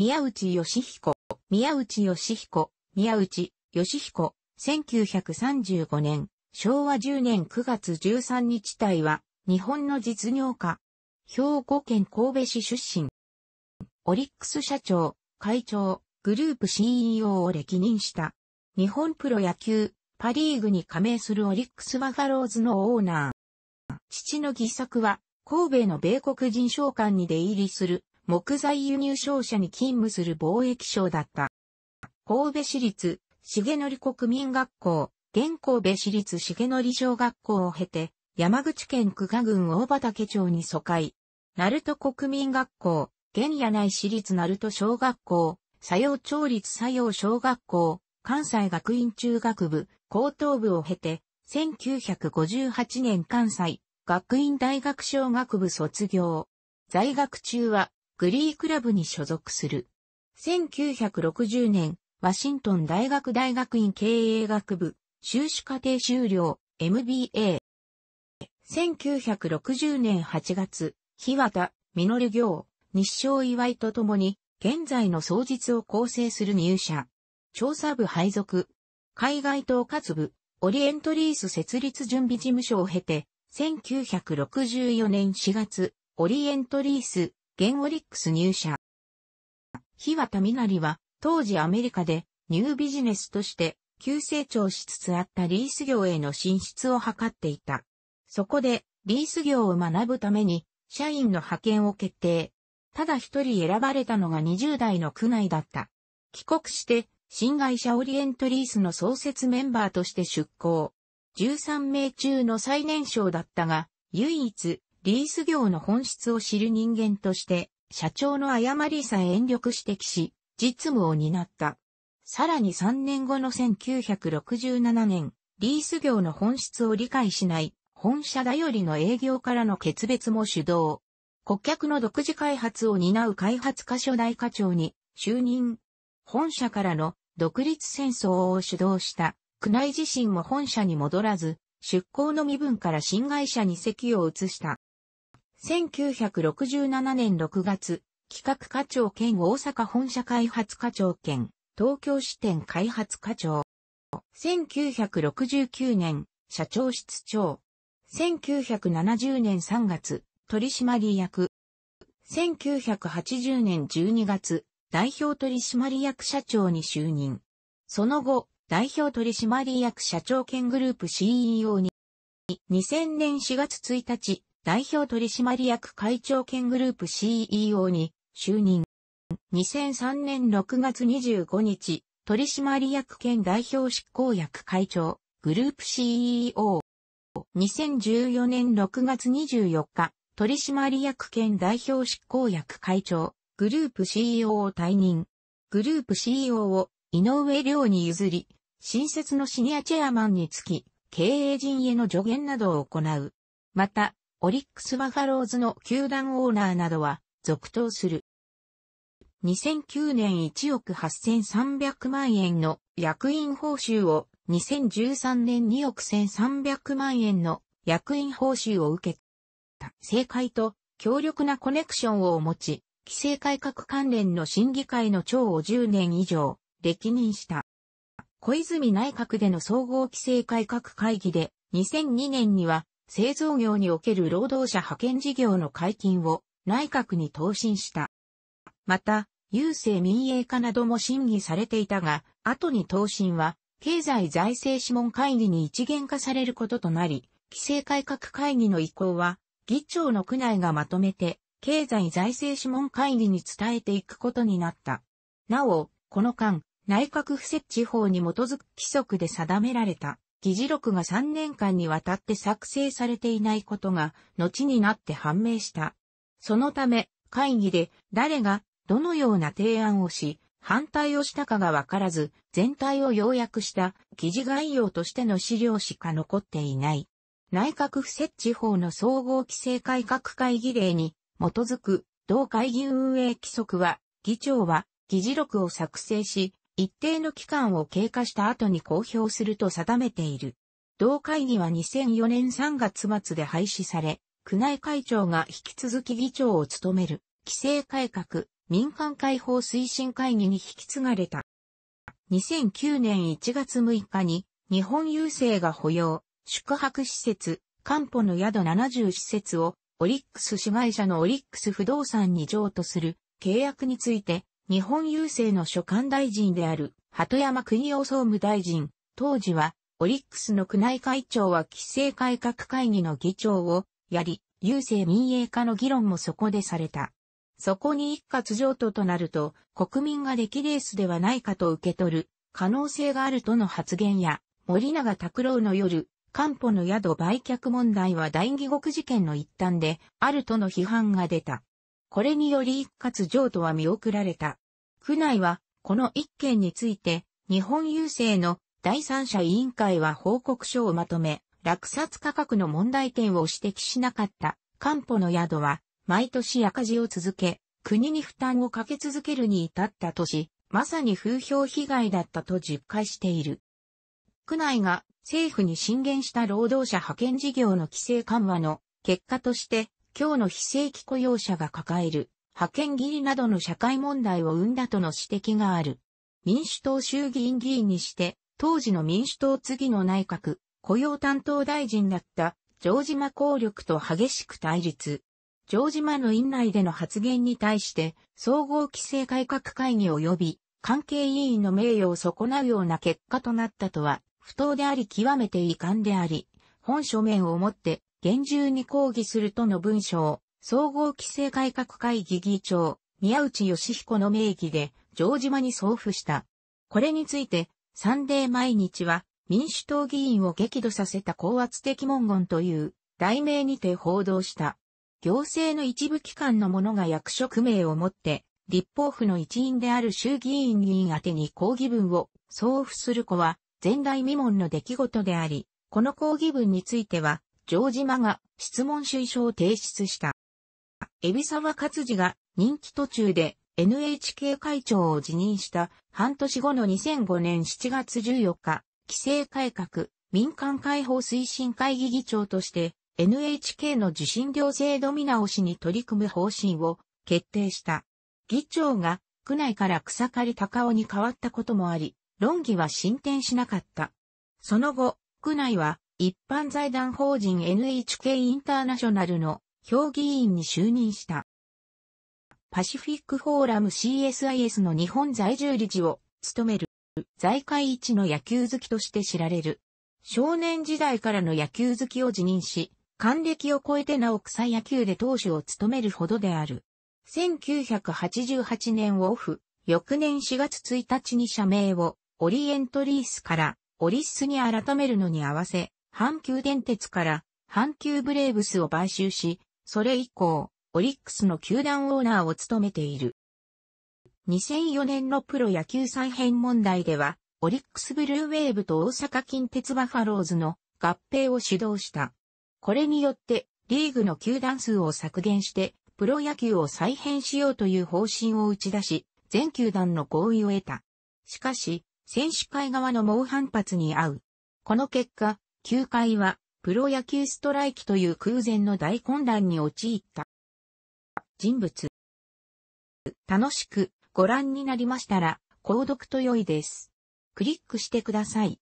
宮内義彦、宮内義彦、宮内義彦、1935年、昭和10年9月13日隊は、日本の実業家、兵庫県神戸市出身、オリックス社長、会長、グループ CEO を歴任した、日本プロ野球、パリーグに加盟するオリックスバファローズのオーナー。父の義作は、神戸の米国人商館に出入りする木材輸入商社に勤務する貿易商だった。神戸市立、重則国民学校、現神戸市立重則小学校を経て、山口県久賀郡大畑町に疎開。鳴門国民学校、現屋内市立鳴門小学校、佐用町立佐用小学校、関西学院中学部、高等部を経て、1958年関西、学院大学小学部卒業。在学中は、グリークラブに所属する。1960年、ワシントン大学大学院経営学部、修士課程修了、MBA。1960年8月、日渡、実行、日照祝いとともに、現在の創実を構成する入社。調査部配属。海外統括部、オリエントリース設立準備事務所を経て、1964年4月、オリエントリース、ゲンオリックス入社。日渡みなりは、当時アメリカで、ニュービジネスとして、急成長しつつあったリース業への進出を図っていた。そこで、リース業を学ぶために、社員の派遣を決定。ただ一人選ばれたのが20代の区内だった。帰国して、新会社オリエントリースの創設メンバーとして出向。13名中の最年少だったが、唯一、リース業の本質を知る人間として、社長の誤りさえ遠慮指摘し、実務を担った。さらに3年後の1967年、リース業の本質を理解しない、本社頼りの営業からの決別も主導。顧客の独自開発を担う開発箇所大課長に就任。本社からの独立戦争を主導した区内自身も本社に戻らず、出向の身分から新会社に席を移した。1967年6月、企画課長兼大阪本社開発課長兼東京支店開発課長。1969年、社長室長。1970年3月、取締役。1980年12月、代表取締役社長に就任。その後、代表取締役社長兼グループ CEO に、2000年4月1日、代表取締役会長兼グループ CEO に就任。2003年6月25日、取締役兼代表執行役会長、グループ CEO。2014年6月24日、取締役兼代表執行役会長、グループ CEO を退任。グループ CEO を井上亮に譲り、新設のシニアチェアマンにつき、経営陣への助言などを行う。また、オリックスバファローズの球団オーナーなどは続投する。2009年1億8300万円の役員報酬を2013年2億1300万円の役員報酬を受けた。政界と強力なコネクションを持ち、規制改革関連の審議会の長を10年以上歴任した。小泉内閣での総合規制改革会議で2002年には製造業における労働者派遣事業の解禁を内閣に答申した。また、郵政民営化なども審議されていたが、後に答申は、経済財政諮問会議に一元化されることとなり、規制改革会議の意向は、議長の区内がまとめて、経済財政諮問会議に伝えていくことになった。なお、この間、内閣府設置法に基づく規則で定められた。議事録が3年間にわたって作成されていないことが、後になって判明した。そのため、会議で誰がどのような提案をし、反対をしたかがわからず、全体を要約した議事概要としての資料しか残っていない。内閣府設置法の総合規制改革会議令に基づく同会議運営規則は、議長は議事録を作成し、一定の期間を経過した後に公表すると定めている。同会議は2004年3月末で廃止され、宮内会長が引き続き議長を務める、規制改革、民間解放推進会議に引き継がれた。2009年1月6日に、日本郵政が保養、宿泊施設、漢方の宿70施設を、オリックス市会社のオリックス不動産に譲渡する契約について、日本郵政の所管大臣である、鳩山国夫総務大臣、当時は、オリックスの宮内会長は規制改革会議の議長をやり、郵政民営化の議論もそこでされた。そこに一括譲渡となると、国民が出来レースではないかと受け取る、可能性があるとの発言や、森永拓郎の夜、官保の宿売却問題は大義獄事件の一端で、あるとの批判が出た。これにより一括譲渡は見送られた。区内は、この一件について、日本郵政の第三者委員会は報告書をまとめ、落札価格の問題点を指摘しなかった。官保の宿は、毎年赤字を続け、国に負担をかけ続けるに至ったとし、まさに風評被害だったと実戒している。区内が政府に進言した労働者派遣事業の規制緩和の結果として今日の非正規雇用者が抱える派遣切りなどの社会問題を生んだとの指摘がある。民主党衆議院議員にして、当時の民主党次の内閣、雇用担当大臣だった城島効力と激しく対立。城島の院内での発言に対して、総合規制改革会議及び、関係委員の名誉を損なうような結果となったとは、不当であり極めて遺憾であり、本書面をもって厳重に抗議するとの文章、を、総合規制改革会議議長、宮内義彦の名義で、城島に送付した。これについて、サンデー毎日は、民主党議員を激怒させた高圧的文言という、題名にて報道した。行政の一部機関の者が役職名を持って、立法府の一員である衆議院議員宛てに抗議文を送付する子は、前代未聞の出来事であり、この抗議文については、ジョージマが質問主意書を提出した。海老沢勝治が任期途中で NHK 会長を辞任した半年後の2005年7月14日、規制改革、民間解放推進会議議長として NHK の受信料制度見直しに取り組む方針を決定した。議長が区内から草刈高尾に変わったこともあり、論議は進展しなかった。その後、区内は一般財団法人 NHK インターナショナルの評議員に就任した。パシフィックフォーラム CSIS の日本在住理事を務める財界一の野球好きとして知られる。少年時代からの野球好きを辞任し、還暦を超えてなお草野球で投手を務めるほどである。1988年オフ、翌年4月1日に社名をオリエントリースからオリッスに改めるのに合わせ、阪急電鉄から阪急ブレーブスを買収し、それ以降、オリックスの球団オーナーを務めている。2004年のプロ野球再編問題では、オリックスブルーウェーブと大阪近鉄バファローズの合併を主導した。これによって、リーグの球団数を削減して、プロ野球を再編しようという方針を打ち出し、全球団の合意を得た。しかし、選手会側の猛反発に遭う。この結果、球界は、プロ野球ストライキという空前の大混乱に陥った。人物。楽しくご覧になりましたら、購読と良いです。クリックしてください。